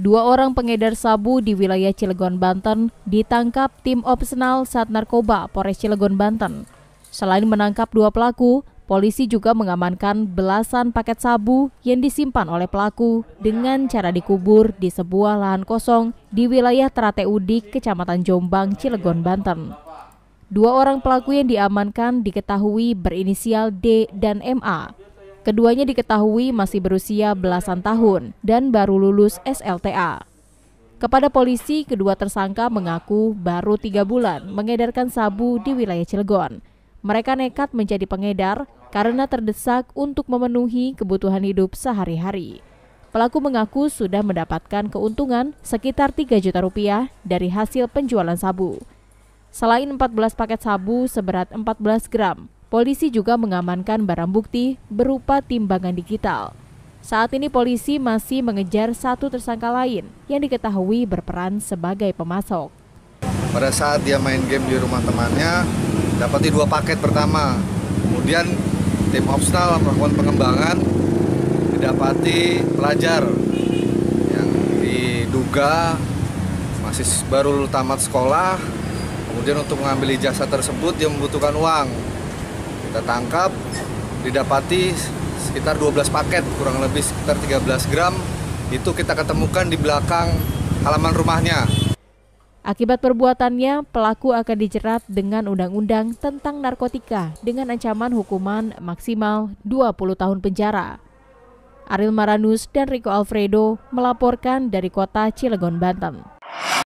Dua orang pengedar sabu di wilayah Cilegon, Banten ditangkap tim opsional saat narkoba Polres Cilegon, Banten. Selain menangkap dua pelaku, polisi juga mengamankan belasan paket sabu yang disimpan oleh pelaku dengan cara dikubur di sebuah lahan kosong di wilayah Terate Udik, Kecamatan Jombang, Cilegon, Banten. Dua orang pelaku yang diamankan diketahui berinisial D dan MA Keduanya diketahui masih berusia belasan tahun dan baru lulus SLTA. Kepada polisi, kedua tersangka mengaku baru tiga bulan mengedarkan sabu di wilayah Cilegon. Mereka nekat menjadi pengedar karena terdesak untuk memenuhi kebutuhan hidup sehari-hari. Pelaku mengaku sudah mendapatkan keuntungan sekitar 3 juta rupiah dari hasil penjualan sabu. Selain 14 paket sabu seberat 14 gram, Polisi juga mengamankan barang bukti berupa timbangan digital. Saat ini polisi masih mengejar satu tersangka lain yang diketahui berperan sebagai pemasok. Pada saat dia main game di rumah temannya, dapati dua paket pertama. Kemudian tim Opsnal melakukan pengembangan, didapati pelajar yang diduga masih baru tamat sekolah. Kemudian untuk mengambil ijazah tersebut dia membutuhkan uang kita tangkap didapati sekitar 12 paket kurang lebih sekitar 13 gram itu kita ketemukan di belakang halaman rumahnya. Akibat perbuatannya, pelaku akan dijerat dengan undang-undang tentang narkotika dengan ancaman hukuman maksimal 20 tahun penjara. Aril Maranus dan Rico Alfredo melaporkan dari kota Cilegon, Banten.